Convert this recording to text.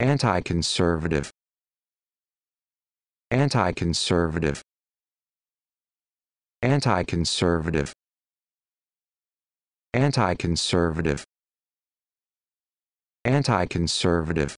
Anti-conservative. Anti-conservative. Anti-conservative. Anti-conservative. Anti-conservative.